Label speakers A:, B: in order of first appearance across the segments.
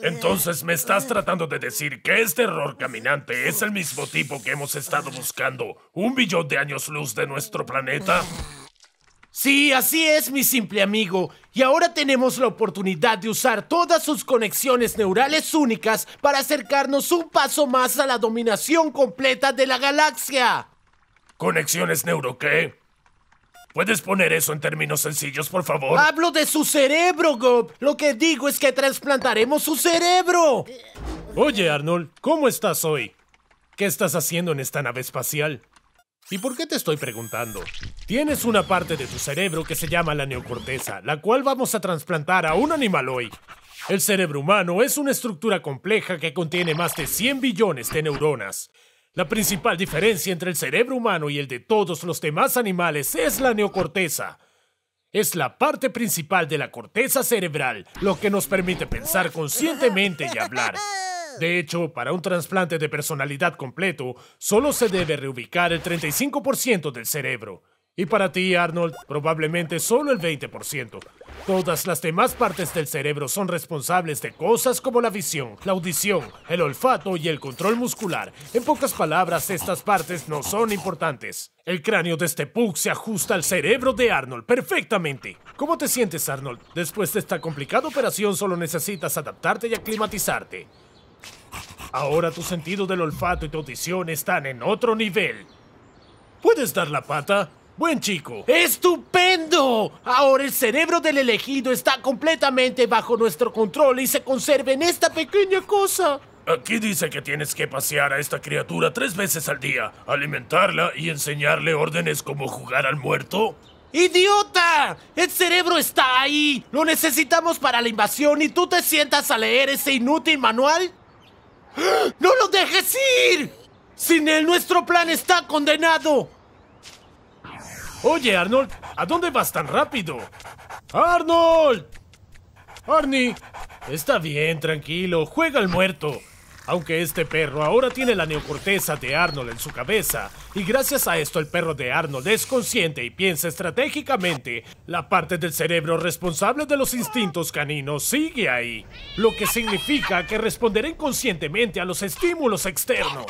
A: Entonces me estás tratando de decir que este error caminante es el mismo tipo que hemos estado buscando un billón de años luz de nuestro planeta.
B: Sí, así es, mi simple amigo. Y ahora tenemos la oportunidad de usar todas sus conexiones neurales únicas para acercarnos un paso más a la dominación completa de la galaxia.
A: ¿Conexiones neuro qué? ¿Puedes poner eso en términos sencillos, por favor?
B: Hablo de su cerebro, Gob. Lo que digo es que trasplantaremos su cerebro. Oye, Arnold, ¿cómo estás hoy?
A: ¿Qué estás haciendo en esta nave espacial? ¿Y por qué te estoy preguntando? Tienes una parte de tu cerebro que se llama la neocorteza, la cual vamos a trasplantar a un animal hoy. El cerebro humano es una estructura compleja que contiene más de 100 billones de neuronas, la principal diferencia entre el cerebro humano y el de todos los demás animales es la neocorteza. Es la parte principal de la corteza cerebral, lo que nos permite pensar conscientemente y hablar. De hecho, para un trasplante de personalidad completo, solo se debe reubicar el 35% del cerebro. Y para ti, Arnold, probablemente solo el 20%. Todas las demás partes del cerebro son responsables de cosas como la visión, la audición, el olfato y el control muscular. En pocas palabras, estas partes no son importantes. El cráneo de este pug se ajusta al cerebro de Arnold perfectamente. ¿Cómo te sientes, Arnold? Después de esta complicada operación solo necesitas adaptarte y aclimatizarte. Ahora tu sentido del olfato y tu audición están en otro nivel. ¿Puedes dar la pata? Buen chico.
B: ¡Estupendo! Ahora el cerebro del elegido está completamente bajo nuestro control y se conserva en esta pequeña cosa.
A: Aquí dice que tienes que pasear a esta criatura tres veces al día, alimentarla y enseñarle órdenes como jugar al muerto.
B: ¡Idiota! El cerebro está ahí. Lo necesitamos para la invasión y tú te sientas a leer ese inútil manual. ¡Ah! ¡No lo dejes ir! Sin él nuestro plan está condenado. Oye, Arnold,
A: ¿a dónde vas tan rápido? ¡Arnold! Arnie, está bien, tranquilo, juega al muerto. Aunque este perro ahora tiene la neocorteza de Arnold en su cabeza, y gracias a esto el perro de Arnold es consciente y piensa estratégicamente, la parte del cerebro responsable de los instintos caninos sigue ahí, lo que significa que responderá inconscientemente a los estímulos externos.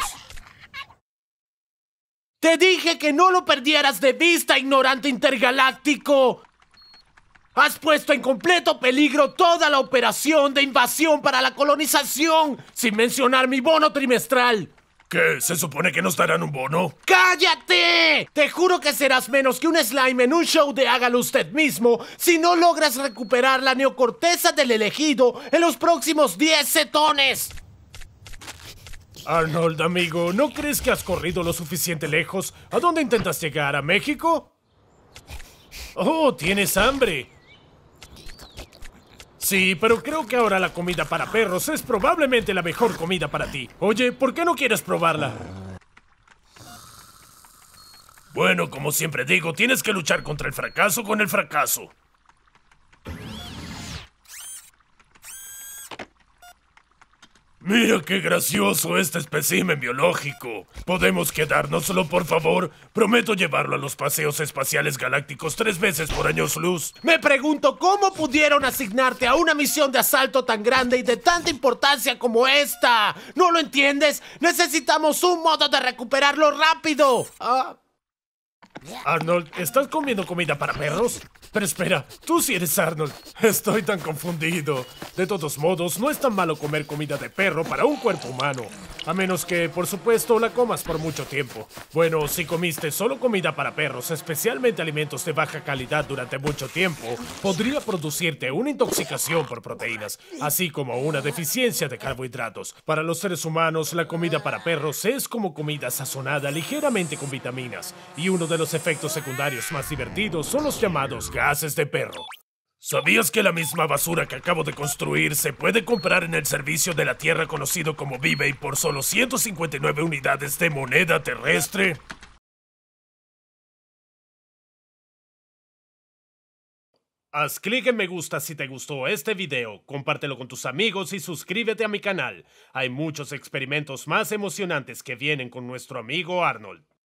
B: Te dije que no lo perdieras de vista, ignorante intergaláctico. Has puesto en completo peligro toda la operación de invasión para la colonización, sin mencionar mi bono trimestral.
A: ¿Qué? ¿Se supone que nos darán un bono?
B: ¡Cállate! Te juro que serás menos que un slime en un show de hágalo usted mismo si no logras recuperar la neocorteza del elegido en los próximos 10 setones.
A: Arnold, amigo, ¿no crees que has corrido lo suficiente lejos? ¿A dónde intentas llegar? ¿A México? Oh, tienes hambre. Sí, pero creo que ahora la comida para perros es probablemente la mejor comida para ti. Oye, ¿por qué no quieres probarla? Bueno, como siempre digo, tienes que luchar contra el fracaso con el fracaso. Mira qué gracioso este espécimen biológico. ¿Podemos quedárnoslo, por favor? Prometo llevarlo a los paseos espaciales galácticos tres veces por años luz.
B: Me pregunto cómo pudieron asignarte a una misión de asalto tan grande y de tanta importancia como esta. ¿No lo entiendes? Necesitamos un modo de recuperarlo rápido. Ah.
A: Arnold, ¿estás comiendo comida para perros? Pero espera, tú sí eres Arnold. Estoy tan confundido. De todos modos, no es tan malo comer comida de perro para un cuerpo humano. A menos que, por supuesto, la comas por mucho tiempo. Bueno, si comiste solo comida para perros, especialmente alimentos de baja calidad durante mucho tiempo, podría producirte una intoxicación por proteínas, así como una deficiencia de carbohidratos. Para los seres humanos, la comida para perros es como comida sazonada ligeramente con vitaminas. Y uno de los efectos secundarios más divertidos son los llamados Haces de perro. ¿Sabías que la misma basura que acabo de construir se puede comprar en el servicio de la tierra conocido como Vivey por solo 159 unidades de moneda terrestre? Haz clic en me gusta si te gustó este video, compártelo con tus amigos y suscríbete a mi canal. Hay muchos experimentos más emocionantes que vienen con nuestro amigo Arnold.